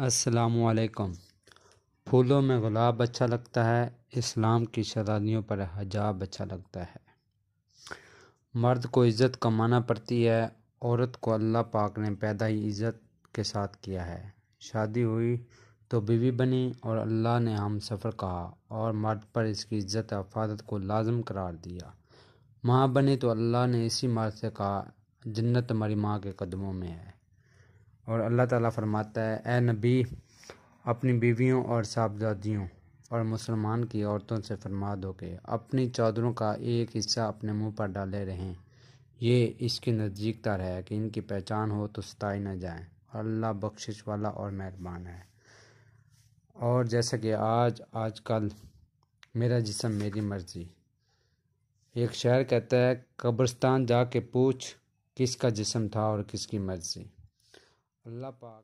السلام علیکم پھولوں میں گلاب اچھا لگتا ہے اسلام کی شرادیوں پر حجاب اچھا لگتا ہے مرد کو عزت کمانا پڑتی ہے عورت کو اللہ پاک نے پیدا ہی عزت کے ساتھ کیا ہے شادی ہوئی تو بیوی بنی اور اللہ نے ہم سفر کہا اور مرد پر اس کی عزت حفاظت کو لازم قرار دیا ماں بنی تو اللہ نے اسی مرد سے کہا جنت ہماری ماں کے قدموں میں ہے और अल्लाह ताला फरमाता है ए नबी अपनी बीवियों और साहबजादियों और मुसलमान की औरतों से फरमा दो कि अपनी चादरों का एक हिस्सा अपने मुंह पर डाले रहें ये इसके नज़दीकता तर है कि इनकी पहचान हो तो सताई न जाए अल्लाह बख्शिश वाला और मेहरबान है और जैसा कि आज आज कल मेरा जिसम मेरी मर्ज़ी एक शहर कहता है कब्रस्तान जा के पूछ किसका जिसम था और किसकी मर्ज़ी alla paga.